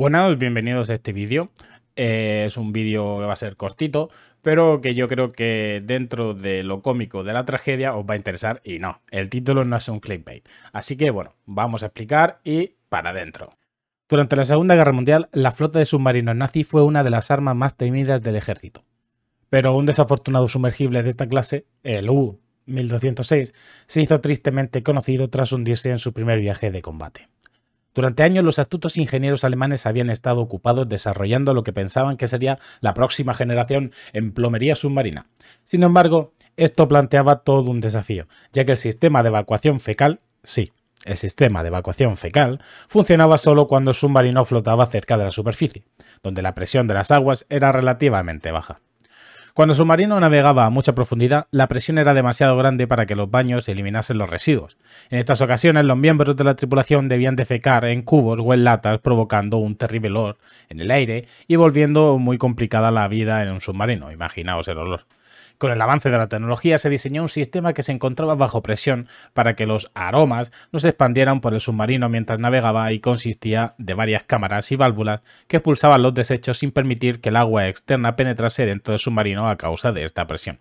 Buenas, bienvenidos a este vídeo. Eh, es un vídeo que va a ser cortito, pero que yo creo que dentro de lo cómico de la tragedia os va a interesar y no, el título no es un clickbait. Así que bueno, vamos a explicar y para adentro. Durante la Segunda Guerra Mundial, la flota de submarinos nazi fue una de las armas más temidas del ejército. Pero un desafortunado sumergible de esta clase, el U-1206, se hizo tristemente conocido tras hundirse en su primer viaje de combate. Durante años los astutos ingenieros alemanes habían estado ocupados desarrollando lo que pensaban que sería la próxima generación en plomería submarina. Sin embargo, esto planteaba todo un desafío, ya que el sistema de evacuación fecal, sí, el sistema de evacuación fecal, funcionaba solo cuando el submarino flotaba cerca de la superficie, donde la presión de las aguas era relativamente baja. Cuando el submarino navegaba a mucha profundidad, la presión era demasiado grande para que los baños eliminasen los residuos. En estas ocasiones, los miembros de la tripulación debían defecar en cubos o en latas, provocando un terrible olor en el aire y volviendo muy complicada la vida en un submarino. Imaginaos el olor. Con el avance de la tecnología se diseñó un sistema que se encontraba bajo presión para que los aromas no se expandieran por el submarino mientras navegaba y consistía de varias cámaras y válvulas que expulsaban los desechos sin permitir que el agua externa penetrase dentro del submarino a causa de esta presión.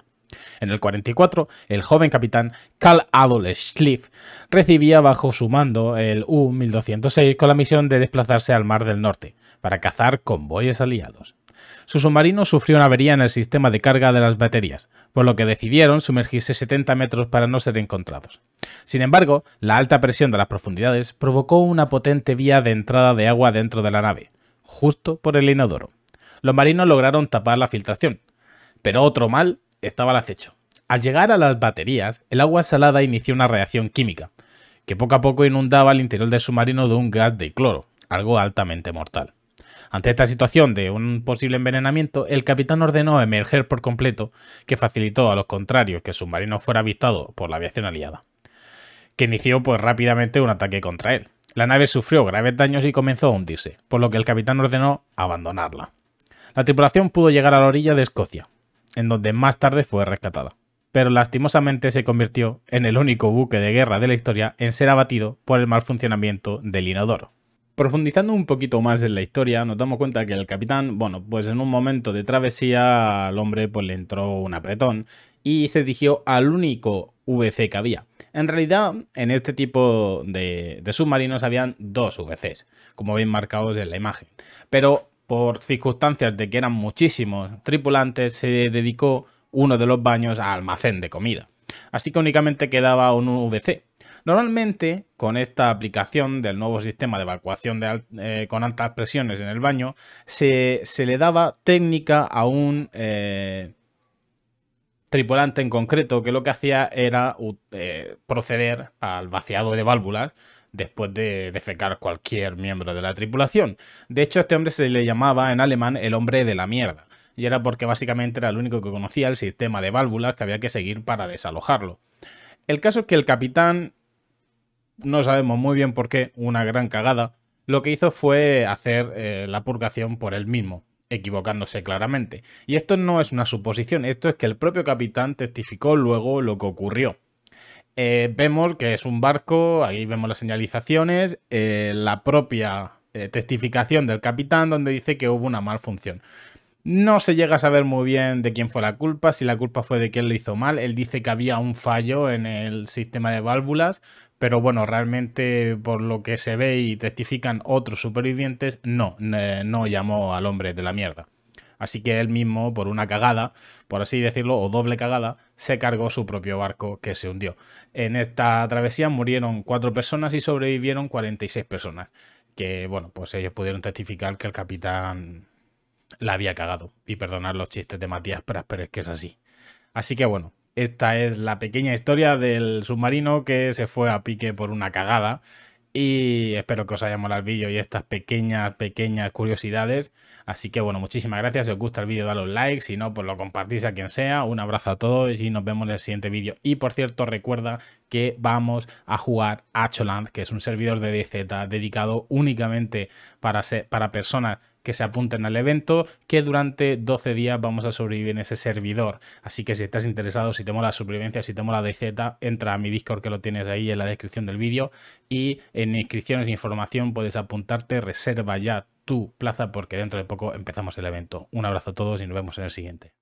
En el 44, el joven capitán Carl Adolf Schliff recibía bajo su mando el U-1206 con la misión de desplazarse al Mar del Norte para cazar convoyes aliados su submarino sufrió una avería en el sistema de carga de las baterías, por lo que decidieron sumergirse 70 metros para no ser encontrados. Sin embargo, la alta presión de las profundidades provocó una potente vía de entrada de agua dentro de la nave, justo por el inodoro. Los marinos lograron tapar la filtración, pero otro mal estaba al acecho. Al llegar a las baterías, el agua salada inició una reacción química, que poco a poco inundaba el interior del submarino de un gas de cloro, algo altamente mortal. Ante esta situación de un posible envenenamiento, el capitán ordenó emerger por completo, que facilitó a los contrarios que el submarino fuera avistado por la aviación aliada, que inició pues rápidamente un ataque contra él. La nave sufrió graves daños y comenzó a hundirse, por lo que el capitán ordenó abandonarla. La tripulación pudo llegar a la orilla de Escocia, en donde más tarde fue rescatada, pero lastimosamente se convirtió en el único buque de guerra de la historia en ser abatido por el mal funcionamiento del inodoro. Profundizando un poquito más en la historia, nos damos cuenta que el capitán, bueno, pues en un momento de travesía al hombre pues le entró un apretón y se dirigió al único VC que había. En realidad, en este tipo de, submarinos habían dos VCs, como veis marcados en la imagen. Pero por circunstancias de que eran muchísimos tripulantes, se dedicó uno de los baños a almacén de comida. Así que únicamente quedaba un VC, Normalmente, con esta aplicación del nuevo sistema de evacuación eh, con altas presiones en el baño, se, le daba técnica a un eh, tripulante en concreto que lo que hacía era eh, proceder al vaciado de válvulas después de defecar cualquier miembro de la tripulación. De hecho, a este hombre se le llamaba en alemán el hombre de la mierda y era porque básicamente era el único que conocía el sistema de válvulas que había que seguir para desalojarlo. El caso es que el capitán no sabemos muy bien por qué, una gran cagada, lo que hizo fue hacer eh, la purgación por él mismo, equivocándose claramente. Y esto no es una suposición, esto es que el propio capitán testificó luego lo que ocurrió. Eh, vemos que es un barco, ahí vemos las señalizaciones, eh, la propia testificación del capitán donde dice que hubo una malfunción. No se llega a saber muy bien de quién fue la culpa, si la culpa fue de quién lo hizo mal. Él dice que había un fallo en el sistema de válvulas, pero bueno, realmente por lo que se ve y testifican otros supervivientes, no, eh, no llamó al hombre de la mierda. Así que él mismo, por una cagada, por así decirlo, o doble cagada, se cargó su propio barco que se hundió. En esta travesía murieron cuatro personas y sobrevivieron 46 personas. Que bueno, pues ellos pudieron testificar que el capitán la había cagado. Y perdonar los chistes de Matías Pras, pero es que es así. Así que bueno, esta es la pequeña historia del submarino que se fue a pique por una cagada. Y espero que os haya molado el vídeo y estas pequeñas, pequeñas curiosidades. Así que bueno, muchísimas gracias. Si os gusta el vídeo, dale un like. Si no, pues lo compartís a quien sea. Un abrazo a todos y nos vemos en el siguiente vídeo. Y por cierto, recuerda que vamos a jugar a Choland, que es un servidor de DZ dedicado únicamente para, para personas que se apunten al evento, que durante 12 días vamos a sobrevivir en ese servidor. Así que si estás interesado, si te la supervivencia, si te la DZ, entra a mi Discord que lo tienes ahí en la descripción del vídeo y en inscripciones e información puedes apuntarte, reserva ya tu plaza porque dentro de poco empezamos el evento. Un abrazo a todos y nos vemos en el siguiente.